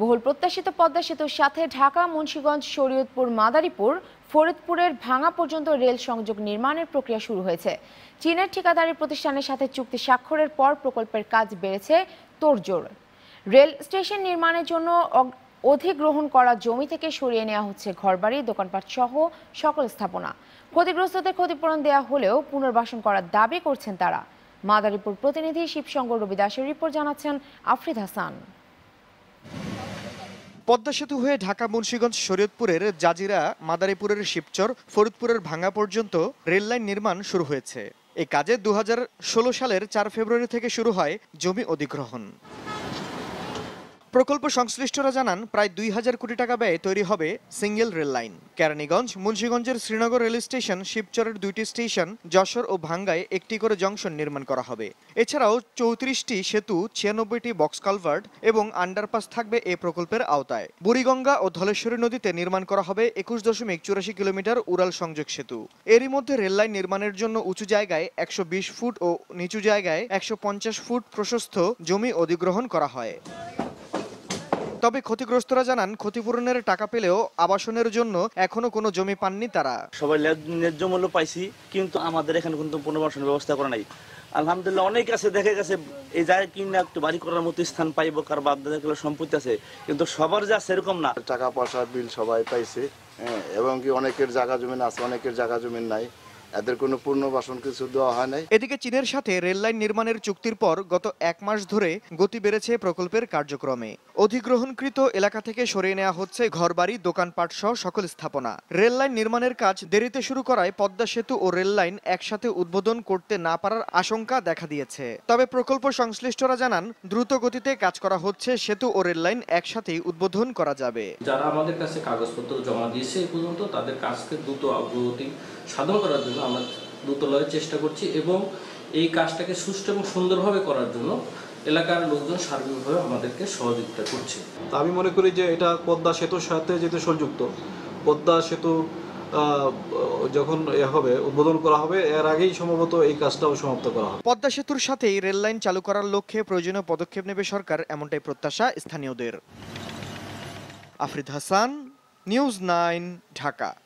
বহুল প্রত্যাশিত পদ্মা সেতুর সাথে ঢাকা মুন্সীগঞ্জ শরীয়তপুর মাদারীপুর ফরিদপুরের ভাঙা পর্যন্ত রেল সংযোগ নির্মাণের প্রক্রিয়া শুরু হয়েছে চীনের ঠিকাদারি প্রতিষ্ঠানের সাথে চুক্তি স্বাক্ষরের পর প্রকল্পের কাজ বেড়েছে তোড়জোড় রেল স্টেশন নির্মাণের জন্য অধিগ্রহণ করা জমি থেকে সরিয়ে নেওয়া হচ্ছে ঘরবাড়ি দোকানপাট সহ সকল স্থাপনা ক্ষতিগ্রস্তদের ক্ষতিপূরণ দেওয়া হলেও পুনর্বাসন করার দাবি করছেন তারা মাদারীপুর প্রতিনিধি শিবশঙ্কর রবি দাসের রিপোর্ট জানাচ্ছেন আফরিদ হাসান পদ্মা সেতু হয়ে ঢাকা মুন্সীগঞ্জ শরীয়তপুরের জাজিরা মাদারীপুরের শিবচর ফরিদপুরের ভাঙ্গা পর্যন্ত রেললাইন নির্মাণ শুরু হয়েছে এ কাজে দু সালের চার ফেব্রুয়ারি থেকে শুরু হয় জমি অধিগ্রহণ প্রকল্প সংশ্লিষ্টরা জানান প্রায় দুই হাজার কোটি টাকা ব্যয়ে তৈরি হবে সিঙ্গেল রেল লাইন কেরানীগঞ্জ মুন্সীগঞ্জের শ্রীনগর রেল স্টেশন শিবচরের দুইটি স্টেশন যশোর ও ভাঙ্গায় একটি করে জংশন নির্মাণ করা হবে এছাড়াও চৌত্রিশটি সেতু ছিয়ানব্বইটি বক্স কালভার্ট এবং আন্ডারপাস থাকবে এ প্রকল্পের আওতায় বুড়িগঙ্গা ও ধলেশ্বরী নদীতে নির্মাণ করা হবে একুশ দশমিক চুরাশি কিলোমিটার উড়াল সংযোগ সেতু এরই মধ্যে রেললাইন নির্মাণের জন্য উঁচু জায়গায় একশো ফুট ও নিচু জায়গায় একশো ফুট প্রশস্ত জমি অধিগ্রহণ করা হয় তবে ক্ষতিগ্রস্তরা জানান ক্ষতিপূরণের টাকা পেলেও আবাসনের জন্য এখনো কোনো জমি পাননি তারা সবাই ন্যায্য মূল্য পাইছি কিন্তু আমাদের এখানে কিন্তু পুনর্বাসন ব্যবস্থা করা নাই আলহামদুলিল্লাহ অনেক আছে দেখা গেছে এই জায়গা না একটু বাড়ি করার মতো স্থান পাইব কার বাপ দাদাগুলো সম্পত্তি আছে কিন্তু সবার যা সেরকম না টাকা পয়সা বিল সবাই পাইছে হ্যাঁ, এবং কি অনেকের জায়গা জমিন আছে অনেকের জায়গা জমিন নাই এদের কোনো পূর্ণবাসন কিছু দেওয়া হয় নাই এদিকে চীনের সাথে রেললাইন নির্মাণের চুক্তির পর গত এক মাস ধরে গতি বেড়েছে প্রকল্পের কার্যক্রমে অধিগ্রহণকৃত এলাকা থেকে সরিয়ে নেওয়া হচ্ছে ঘরবাড়ি দোকানপাট সহ সকল স্থাপনা রেললাইন নির্মাণের কাজ দেরিতে শুরু করায় পদ্মা সেতু ও রেললাইন একসাথে উদ্বোধন করতে না পারার আশঙ্কা দেখা দিয়েছে তবে প্রকল্প সংশ্লিষ্টরা জানান দ্রুত গতিতে কাজ করা হচ্ছে সেতু ও রেললাইন একসাথেই উদ্বোধন করা যাবে যারা আমাদের কাছে কাগজপত্র জমা দিয়েছে এ পর্যন্ত তাদের কাজকে দ্রুত অগ্রগতি সাধন করার জন্য আমরা দ্রুতলয়ের চেষ্টা করছি এবং এই কাজটাকে সুষ্ঠু এবং সুন্দরভাবে করার জন্য এলাকার লোকজন সার্বিকভাবে আমাদেরকে সহযোগিতা করছে আমি মনে করি যে এটা পদ্মা সেতুর সাথে যেতে সংযুক্ত পদ্মা সেতু যখন এ হবে উদ্বোধন করা হবে এর আগেই সম্ভবত এই কাজটাও সমাপ্ত করা হবে পদ্মা সেতুর সাথেই রেল লাইন চালু করার লক্ষ্যে প্রয়োজনীয় পদক্ষেপ নেবে সরকার এমনটাই প্রত্যাশা স্থানীয়দের আফরিদ হাসান নিউজ নাইন ঢাকা